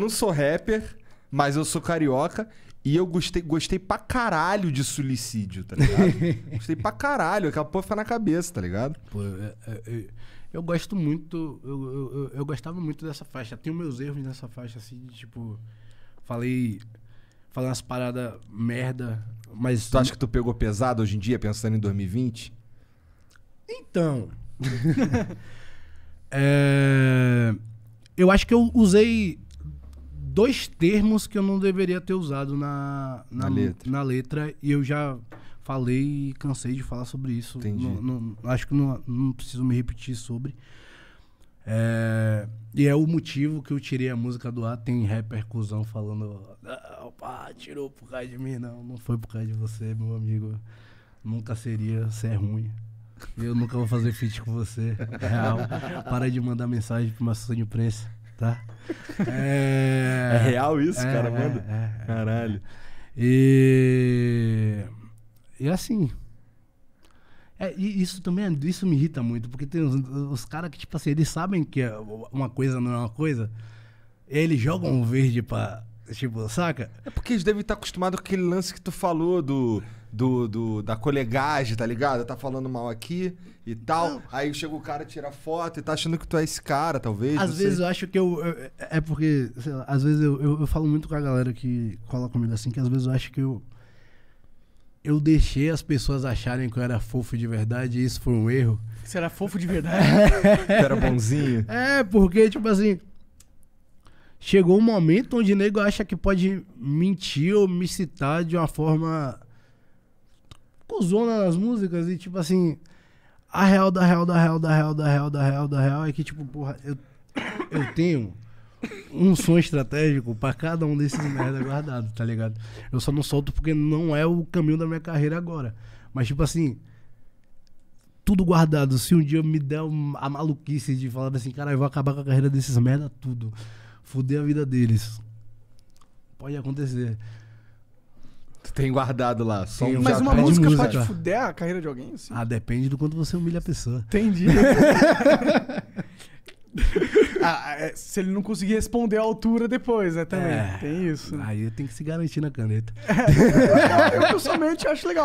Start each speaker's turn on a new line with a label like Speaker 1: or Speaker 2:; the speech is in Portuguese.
Speaker 1: não sou rapper, mas eu sou carioca e eu gostei, gostei pra caralho de suicídio, tá ligado? gostei pra caralho, aquela porra fica na cabeça, tá ligado?
Speaker 2: Pô, eu, eu, eu gosto muito, eu, eu, gostava muito dessa faixa. Tenho meus erros nessa faixa, assim, de, tipo, falei, falei umas paradas merda, mas. Tu acha que
Speaker 1: tu pegou pesado hoje em dia, pensando em 2020?
Speaker 2: Então. é, eu acho que eu usei dois termos que eu não deveria ter usado na, na, na, letra. na letra. e eu já falei e cansei de falar sobre isso. Entendi. acho que não, não preciso me repetir sobre. É, e é o motivo que eu tirei a música do ar. Tem repercussão falando: ah, tirou por causa de mim. Não, não foi por causa de você, meu amigo. Nunca seria, você é ruim. Eu nunca vou fazer feat com você. É real. Para de mandar mensagem para uma sessão de imprensa tá? É, é real isso, é, cara, manda. É, é, Caralho. E, e assim. É, isso também isso me irrita muito, porque tem os, os caras que, tipo assim, eles sabem que é uma coisa não é uma coisa. Eles jogam o verde pra Tipo, saca? É porque eles devem estar acostumados com aquele lance que tu falou do,
Speaker 1: do, do da colegagem, tá ligado? Tá falando mal aqui e tal. Não. Aí chega o cara, tira foto e tá achando que tu é esse cara, talvez. Às vezes sei. eu acho
Speaker 2: que eu, eu. É porque, sei lá, às vezes eu, eu, eu falo muito com a galera que cola comigo assim, que às vezes eu acho que eu eu deixei as pessoas acharem que eu era fofo de verdade e isso foi um erro. Você era fofo de verdade? Você era bonzinho? É, porque, tipo assim, chegou um momento onde o nego acha que pode mentir ou me citar de uma forma cozona nas músicas e tipo assim, a real da real da real da real da real da real da real é que tipo, porra, eu, eu tenho um som estratégico para cada um desses merda guardado, tá ligado? Eu só não solto porque não é o caminho da minha carreira agora. Mas tipo assim, tudo guardado. Se um dia me der a maluquice de falar assim, cara, eu vou acabar com a carreira desses merda tudo fuder a vida deles. Pode acontecer. Tu tem guardado lá. Só um mas uma música, música pode fuder a carreira de alguém? Assim. Ah, depende do quanto você humilha a pessoa. Entendi. ah, é, se ele não conseguir responder à altura depois, né? Também. É, tem isso. Né? Aí tem que se garantir na caneta. É, eu, eu, eu pessoalmente
Speaker 1: acho legal.